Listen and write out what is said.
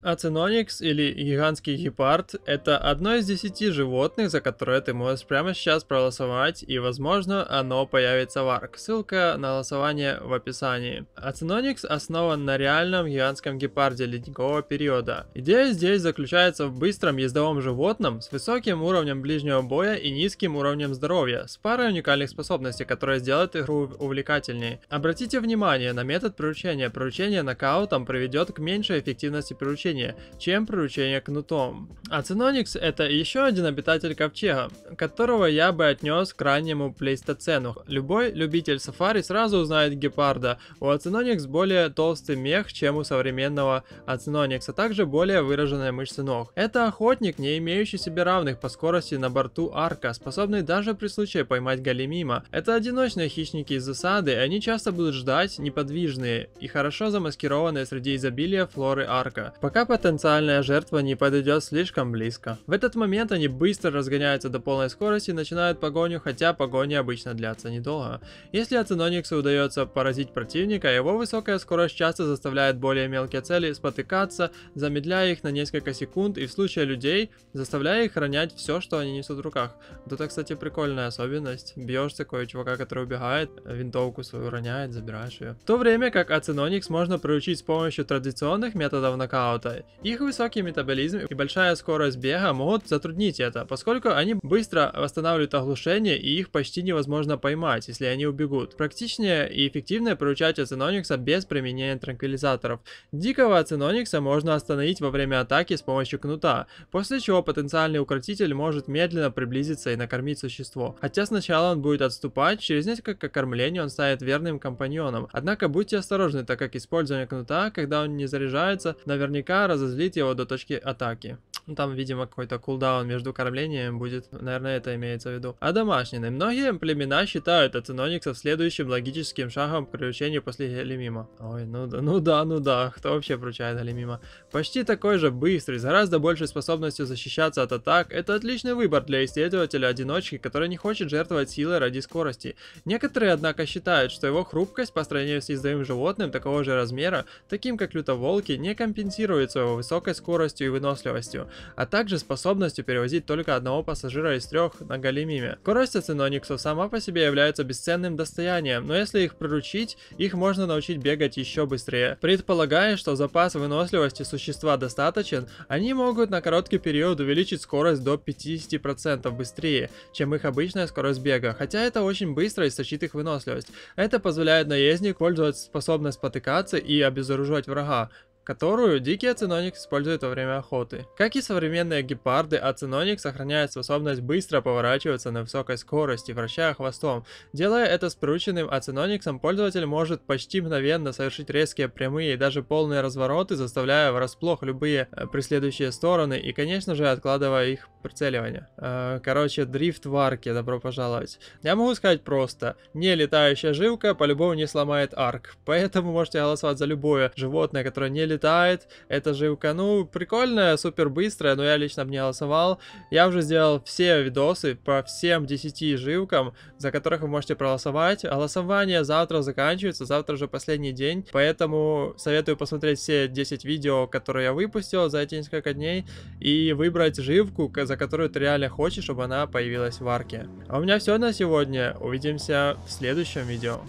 Ацинонекс или гигантский гепард – это одно из десяти животных, за которое ты можешь прямо сейчас проголосовать, и возможно оно появится в арк. Ссылка на голосование в описании. Ацинонекс основан на реальном гигантском гепарде ледникового периода. Идея здесь заключается в быстром ездовом животном с высоким уровнем ближнего боя и низким уровнем здоровья, с парой уникальных способностей, которые сделают игру увлекательнее. Обратите внимание на метод приручения. Приручение нокаутом приведет к меньшей эффективности приручения значение, чем приручение кнутом. А Циноникс это еще один обитатель ковчега, которого я бы отнес к раннему плейстоцену. Любой любитель сафари сразу узнает гепарда. У Ациноникс более толстый мех, чем у современного Ациноникса, а также более выраженные мышцы ног. Это охотник, не имеющий себе равных по скорости на борту арка, способный даже при случае поймать галимима. Это одиночные хищники из засады, и они часто будут ждать неподвижные и хорошо замаскированные среди изобилия флоры арка. Пока пока потенциальная жертва не подойдет слишком близко. В этот момент они быстро разгоняются до полной скорости и начинают погоню, хотя погони обычно длятся недолго. Если Аценониксу удается поразить противника, его высокая скорость часто заставляет более мелкие цели спотыкаться, замедляя их на несколько секунд и в случае людей, заставляя их ронять все, что они несут в руках. Вот это, кстати, прикольная особенность. Бьешь такой чувака, который убегает, винтовку свою роняет, забираешь ее. В то время как Аценоникс можно приучить с помощью традиционных методов нокаута, роста. Их высокий метаболизм и большая скорость бега могут затруднить это, поскольку они быстро восстанавливают оглушение и их почти невозможно поймать, если они убегут. Практичнее и эффективнее приручать Ациноникса без применения транквилизаторов. Дикого Ациноникса можно остановить во время атаки с помощью кнута, после чего потенциальный укротитель может медленно приблизиться и накормить существо. Хотя сначала он будет отступать, через несколько кормлений он станет верным компаньоном. Однако будьте осторожны, так как использование кнута, когда он не заряжается, наверняка разозлить его до точки атаки. Ну, там, видимо, какой-то кулдаун между кормлением будет. Наверное, это имеется в виду. А домашнины. Многие племена считают ацинониксов следующим логическим шагом к приучению после Галимима. Ой, ну да, ну да, ну да. Кто вообще приучает Галимима? Почти такой же быстрый, с гораздо большей способностью защищаться от атак. Это отличный выбор для исследователя-одиночки, который не хочет жертвовать силой ради скорости. Некоторые, однако, считают, что его хрупкость по сравнению с ездовым животным такого же размера, таким как лютоволки, не компенсирует своего высокой скоростью и выносливостью а также способностью перевозить только одного пассажира из трех на Галимиме. Скорость цинониксов сама по себе является бесценным достоянием, но если их приручить, их можно научить бегать еще быстрее. Предполагая, что запас выносливости существа достаточен, они могут на короткий период увеличить скорость до 50% быстрее, чем их обычная скорость бега, хотя это очень быстро истощит их выносливость. Это позволяет наезднику пользоваться способность спотыкаться и обезоруживать врага, которую дикий аценоникс использует во время охоты. Как и современные гепарды, аценоникс сохраняет способность быстро поворачиваться на высокой скорости, вращая хвостом. Делая это с прирученным аценониксом, пользователь может почти мгновенно совершить резкие прямые и даже полные развороты, заставляя врасплох любые э, преследующие стороны и, конечно же, откладывая их прицеливания. Э, короче, дрифт в арке, добро пожаловать. Я могу сказать просто, не летающая живка по-любому не сломает арк. Поэтому можете голосовать за любое животное, которое не летает. Эта живка, ну, прикольная, супер быстрая, но я лично бы не голосовал. Я уже сделал все видосы по всем 10 живкам, за которых вы можете проголосовать. Голосование завтра заканчивается, завтра же последний день, поэтому советую посмотреть все 10 видео, которые я выпустил за эти несколько дней, и выбрать живку, за которую ты реально хочешь, чтобы она появилась в арке. А у меня все на сегодня. Увидимся в следующем видео.